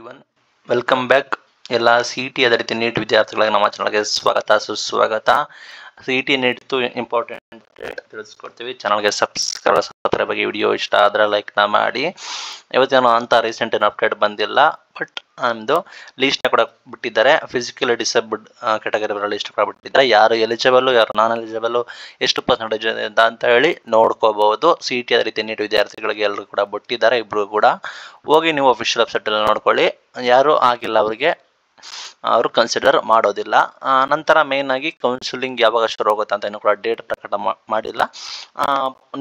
everyone welcome back ಎಲ್ಲ C T ಅದೇ ರೀತಿ ನೀಟ್ ವಿದ್ಯಾರ್ಥಿಗಳಿಗೆ ನಮ್ಮ ಚಾನಲ್ಗೆ ಸ್ವಾಗತ ಸುಸ್ವಾಗತ ಸಿ ಟಿ ನೀಟ್ದು ಇಂಪಾರ್ಟೆಂಟ್ ತಿಳಿಸ್ಕೊಡ್ತೀವಿ ಚಾನಲ್ಗೆ ಸಬ್ಸ್ಕ್ರೈಬ್ ಅದರ ಬಗ್ಗೆ ವಿಡಿಯೋ ಇಷ್ಟ ಆದರೆ ಲೈಕ್ನ ಮಾಡಿ ಇವತ್ತೇನೋ ಅಂತ ರೀಸೆಂಟ್ ಏನು ಅಪ್ಡೇಟ್ ಬಂದಿಲ್ಲ ಬಟ್ ಅಂದು ಲೀಸ್ಟ್ನ ಕೂಡ ಬಿಟ್ಟಿದ್ದಾರೆ ಫಿಸಿಕಲಿ ಡಿಸೇಬಲ್ಡ್ ಕ್ಯಾಟಗರಿ ಲಿಸ್ಟ್ ಕೂಡ ಬಿಟ್ಟಿದ್ದಾರೆ ಯಾರು ಎಲಿಜಿಬಲ್ ಯಾರು ನಾನ್ ಎಲಿಜಿಬಲ್ ಎಷ್ಟು ಪರ್ಸೆಂಟೇಜ್ ಇದೆ ಅಂತ ಹೇಳಿ ನೋಡ್ಕೋಬಹುದು ಸಿ ಟಿ ರೀತಿ ನೀಟ್ ವಿದ್ಯಾರ್ಥಿಗಳಿಗೆ ಎಲ್ಲರೂ ಕೂಡ ಬಿಟ್ಟಿದ್ದಾರೆ ಇಬ್ರು ಕೂಡ ಹೋಗಿ ನೀವು ಅಫಿಷಿಯಲ್ ವೆಬ್ಸೈಟಲ್ಲಿ ನೋಡ್ಕೊಳ್ಳಿ ಯಾರೂ ಆಗಿಲ್ಲ ಅವರಿಗೆ ಅವರು ಕನ್ಸಿಡರ್ ಮಾಡೋದಿಲ್ಲ ನಂತರ ಮೇನ್ ಆಗಿ ಕೌನ್ಸಿಲಿಂಗ್ ಯಾವಾಗ ಶುರು ಆಗುತ್ತೆ ಅಂತ ಏನು ಕೂಡ ಡೇಟ್ ಪ್ರಕಟ ಮಾಡಿಲ್ಲ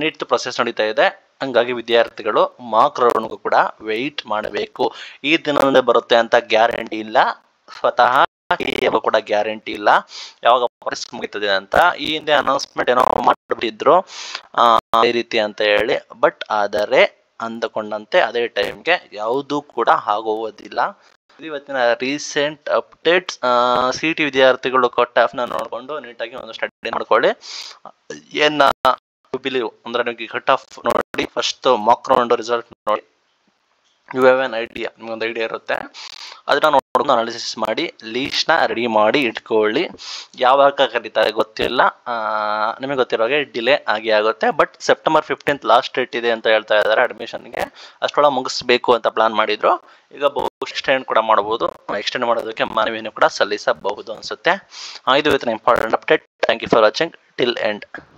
ನೀಟ್ ಪ್ರೊಸೆಸ್ ನಡೀತಾ ಇದೆ ಹಂಗಾಗಿ ವಿದ್ಯಾರ್ಥಿಗಳು ಮಾರ್ಕ್ ಕೂಡ ವೆಯ್ಟ್ ಮಾಡಬೇಕು ಈ ದಿನದಿಂದ ಬರುತ್ತೆ ಅಂತ ಗ್ಯಾರಂಟಿ ಇಲ್ಲ ಸ್ವತಃ ಕೂಡ ಗ್ಯಾರಂಟಿ ಇಲ್ಲ ಯಾವಾಗ ಪರಿಸ್ಥಿತಿ ಮುಗಿತದೆ ಅಂತ ಈ ಹಿಂದೆ ಅನೌನ್ಸ್ಮೆಂಟ್ ಏನೋ ಮಾಡಿಬಿಟ್ಟಿದ್ರು ಈ ರೀತಿ ಅಂತ ಹೇಳಿ ಬಟ್ ಆದರೆ ಅಂದುಕೊಂಡಂತೆ ಅದೇ ಟೈಮ್ಗೆ ಯಾವುದೂ ಕೂಡ ಆಗೋದಿಲ್ಲ ಇವತ್ತಿನ ರೀಸೆಂಟ್ ಅಪ್ಡೇಟ್ಸ್ ಸಿ ಟಿ ವಿದ್ಯಾರ್ಥಿಗಳು ಕೊಟ್ಟ ಆಫ್ನ ನೋಡಿಕೊಂಡು ನೀಟಾಗಿ ಒಂದು ಸ್ಟಡಿ ಮಾಡ್ಕೊಳ್ಳಿ ಏನ ಬಿಲೀವ್ ಅಂದ್ರೆ ನಿಮಗೆ ಕಟ್ ಆಫ್ ನೋಡಿ ಫಸ್ಟ್ ಮಾಕ್ ರೌಂಡ್ ರಿಸಲ್ಟ್ ನೋಡಿ ಯು ಹ್ಯಾವ್ ಎನ್ ಐಡಿಯಾ ಒಂದು ಐಡಿಯಾ ಇರುತ್ತೆ ಅದನ್ನ ನೋಡೋದು ಅನಾಲಿಸಿಸ್ ಮಾಡಿ ಲೀಸ್ಟ್ನ ರೆಡಿ ಮಾಡಿ ಇಟ್ಕೊಳ್ಳಿ ಯಾವಾಗ ಕರೀತಾರೆ ಗೊತ್ತಿಲ್ಲ ನಿಮಗೆ ಗೊತ್ತಿರೋ ಹಾಗೆ ಡಿಲೇ ಆಗಿ ಆಗುತ್ತೆ but September fifteenth last date ಇದೆ ಅಂತ ಹೇಳ್ತಾ ಇದ್ದಾರೆ ಅಡ್ಮಿಷನ್ಗೆ ಅಷ್ಟೊಳಗೆ ಮುಗಿಸ್ಬೇಕು ಅಂತ ಪ್ಲಾನ್ ಮಾಡಿದ್ರು ಈಗ ಬಹು ಎಕ್ಸ್ಟೆಂಡ್ ಕೂಡ ಮಾಡಬಹುದು ಎಕ್ಸ್ಟೆಂಡ್ ಮಾಡೋದಕ್ಕೆ ಮನವಿಯನ್ನು ಕೂಡ ಸಲ್ಲಿಸಬಹುದು ಅನಿಸುತ್ತೆ ಇದು ಇತರ important update thank you for watching till end